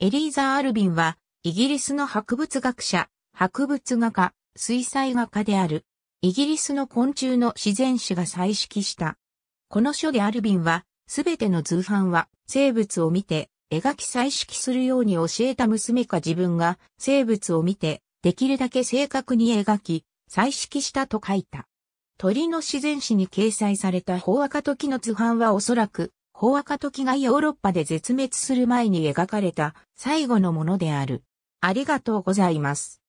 エリーザ・アルビンは、イギリスの博物学者、博物画家、水彩画家である、イギリスの昆虫の自然史が彩色した。この書でアルビンは、すべての図版は、生物を見て、描き彩色するように教えた娘か自分が、生物を見て、できるだけ正確に描き、彩色したと書いた。鳥の自然史に掲載された法赤時の図版はおそらく、法赤時がヨーロッパで絶滅する前に描かれた最後のものである。ありがとうございます。